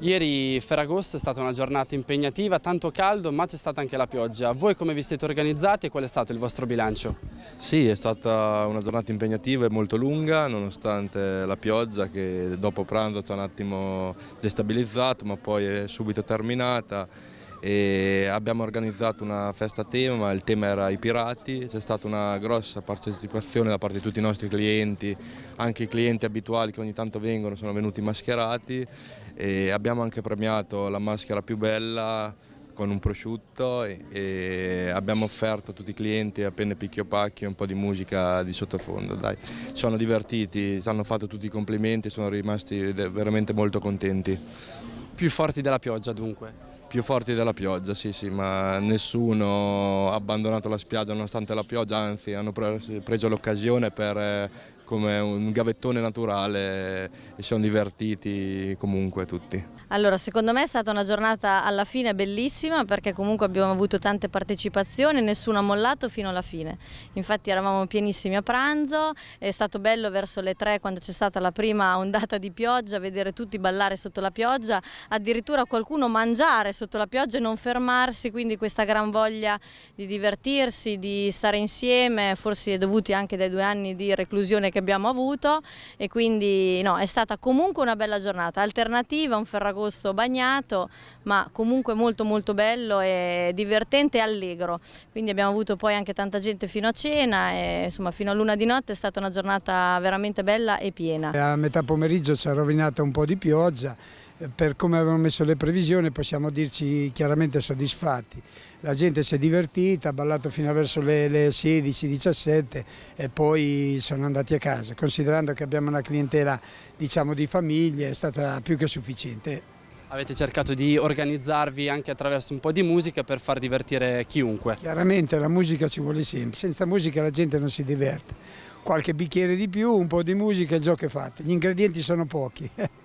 Ieri Ferragosto è stata una giornata impegnativa, tanto caldo ma c'è stata anche la pioggia. Voi come vi siete organizzati e qual è stato il vostro bilancio? Sì, è stata una giornata impegnativa e molto lunga nonostante la pioggia che dopo pranzo ci ha un attimo destabilizzato ma poi è subito terminata e abbiamo organizzato una festa a tema, il tema era i pirati, c'è stata una grossa partecipazione da parte di tutti i nostri clienti, anche i clienti abituali che ogni tanto vengono sono venuti mascherati e abbiamo anche premiato la maschera più bella con un prosciutto e abbiamo offerto a tutti i clienti appena picchio pacchio un po' di musica di sottofondo. Dai. Sono divertiti, hanno fatto tutti i complimenti, sono rimasti veramente molto contenti. Più forti della pioggia dunque? più forti della pioggia, sì sì, ma nessuno ha abbandonato la spiaggia nonostante la pioggia, anzi hanno preso l'occasione per eh, come un gavettone naturale e siamo divertiti comunque tutti. Allora, secondo me è stata una giornata alla fine bellissima perché comunque abbiamo avuto tante partecipazioni, nessuno ha mollato fino alla fine. Infatti eravamo pienissimi a pranzo, è stato bello verso le tre quando c'è stata la prima ondata di pioggia, vedere tutti ballare sotto la pioggia, addirittura qualcuno mangiare sotto la pioggia e non fermarsi, quindi questa gran voglia di divertirsi, di stare insieme, forse dovuti anche dai due anni di reclusione che che abbiamo avuto e quindi no, è stata comunque una bella giornata, alternativa, un ferragosto bagnato, ma comunque molto molto bello e divertente e allegro. Quindi abbiamo avuto poi anche tanta gente fino a cena e insomma fino a luna di notte è stata una giornata veramente bella e piena. A metà pomeriggio ci ha rovinato un po' di pioggia per come avevano messo le previsioni possiamo dirci chiaramente soddisfatti. La gente si è divertita, ha ballato fino a verso le, le 16-17 e poi sono andati a casa. Considerando che abbiamo una clientela diciamo, di famiglie è stata più che sufficiente. Avete cercato di organizzarvi anche attraverso un po' di musica per far divertire chiunque. Chiaramente la musica ci vuole sempre, senza musica la gente non si diverte. Qualche bicchiere di più, un po' di musica e il gioco è fatto. Gli ingredienti sono pochi.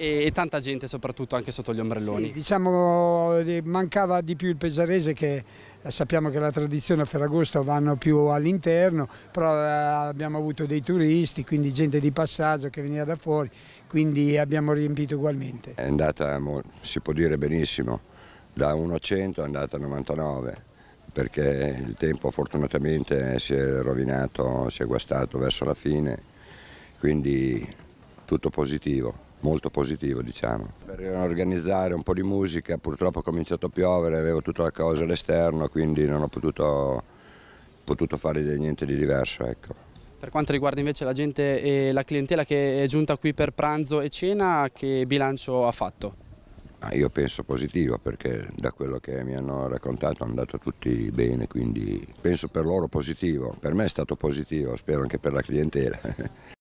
e, e, tanta gente soprattutto anche sotto gli ombrelloni. Sì, diciamo eh, mancava di più il pesarese che eh, sappiamo che la tradizione a Ferragosto vanno più all'interno, però eh, abbiamo avuto dei turisti, quindi gente di passaggio che veniva da fuori, quindi abbiamo riempito ugualmente. È andata, si può dire benissimo, da 1 a 100 è andata a 99 perché il tempo fortunatamente si è rovinato, si è guastato verso la fine, quindi tutto positivo, molto positivo diciamo. Per organizzare un po' di musica purtroppo ha cominciato a piovere, avevo tutta la cosa all'esterno quindi non ho potuto, potuto fare niente di diverso. Ecco. Per quanto riguarda invece la gente e la clientela che è giunta qui per pranzo e cena, che bilancio ha fatto? Ah, io penso positivo perché da quello che mi hanno raccontato hanno andato tutti bene, quindi penso per loro positivo, per me è stato positivo, spero anche per la clientela.